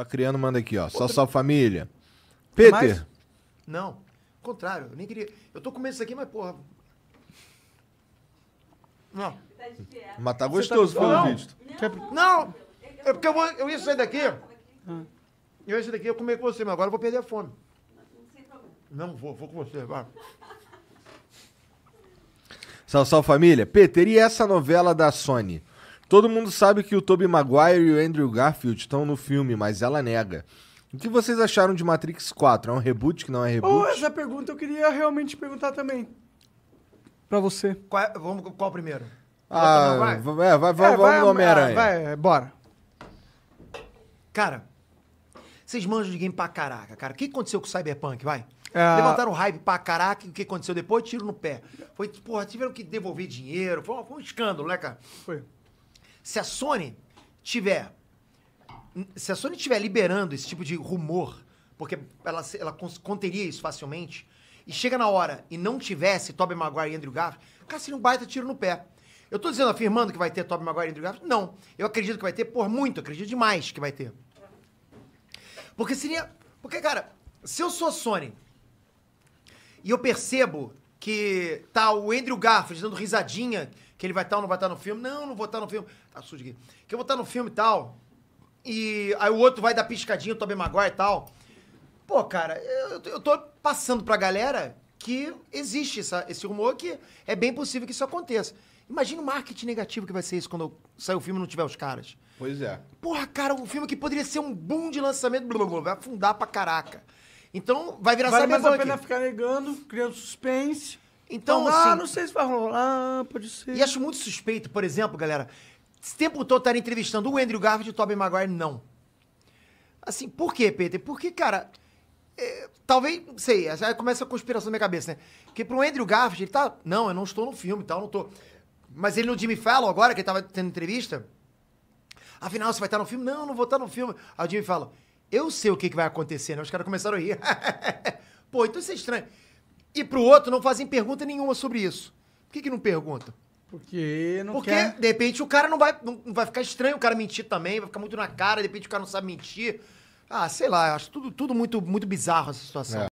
Acriano manda aqui, ó. Só salve família. Peter. Não, contrário. Eu nem queria. Eu tô comendo isso aqui, mas porra. Não. Mas tá, tá gostoso tá... pelo não. visto. Não, não. É porque eu, vou, eu ia sair daqui. Eu ia sair daqui, eu comer com você, mas agora eu vou perder a fome. Não vou, vou com você, vai. Salve, salve família. Peter, e essa novela da Sony? Todo mundo sabe que o Tobey Maguire e o Andrew Garfield estão no filme, mas ela nega. O que vocês acharam de Matrix 4? É um reboot que não é reboot? Oh, essa pergunta eu queria realmente perguntar também. Pra você. Qual, é, vamos, qual primeiro? Ah, é, vai, vai, é, vamos no Homem-Aranha. Ah, vai, é, bora. Cara, vocês manjam de game pra caraca, cara. O que aconteceu com o Cyberpunk, vai? É... Levantaram hype pra caraca, o que aconteceu depois? Tiro no pé. Foi, porra, tiveram que devolver dinheiro. Foi, foi um escândalo, né, cara? Foi. Se a Sony tiver. Se a Sony tiver liberando esse tipo de rumor, porque ela, ela conteria isso facilmente, e chega na hora e não tivesse Tobey Maguire e Andrew Garfield, cara, seria um baita tiro no pé. Eu tô dizendo, afirmando que vai ter Tobey Maguire e Andrew Garfield? Não. Eu acredito que vai ter por muito, acredito demais que vai ter. Porque seria... Porque, cara, se eu sou Sony e eu percebo que tá o Andrew Garfield dando risadinha, que ele vai estar tá, ou não vai estar tá no filme. Não, não vou estar tá no filme. Tá sujo aqui. Que eu vou estar no filme e tal. E aí o outro vai dar piscadinha, o Tobey Maguire e tal. Pô, cara, eu, eu tô passando pra galera que existe essa, esse rumor que é bem possível que isso aconteça. Imagina o marketing negativo que vai ser isso quando sair o filme e não tiver os caras. Pois é. Porra, cara, um filme que poderia ser um boom de lançamento, blá, blá, blá, vai afundar pra caraca. Então vai virar vale mais a pena ficar negando, criando suspense. Então, então assim, ah, não sei se vai rolar, pode ser. E acho muito suspeito, por exemplo, galera, esse tempo todo estar entrevistando o Andrew Garfield e o Tobey Maguire, não. Assim, por quê, Peter? Porque, cara, é, talvez, sei, já começa a conspiração na minha cabeça, né? Porque pro Andrew Garfield, ele tá, não, eu não estou no filme e tal, não tô. Mas ele no Jimmy Fallon agora, que ele tava tendo entrevista, afinal, você vai estar no filme? Não, não vou estar no filme. Aí o Jimmy Fallon, eu sei o que, que vai acontecer, né? Os caras começaram a rir. Pô, então isso é estranho. E pro outro não fazem pergunta nenhuma sobre isso. Por que, que não perguntam? Porque não Porque, quer... de repente, o cara não vai, não, não vai ficar estranho o cara mentir também, vai ficar muito na cara, de repente o cara não sabe mentir. Ah, sei lá, acho tudo, tudo muito, muito bizarro essa situação. É.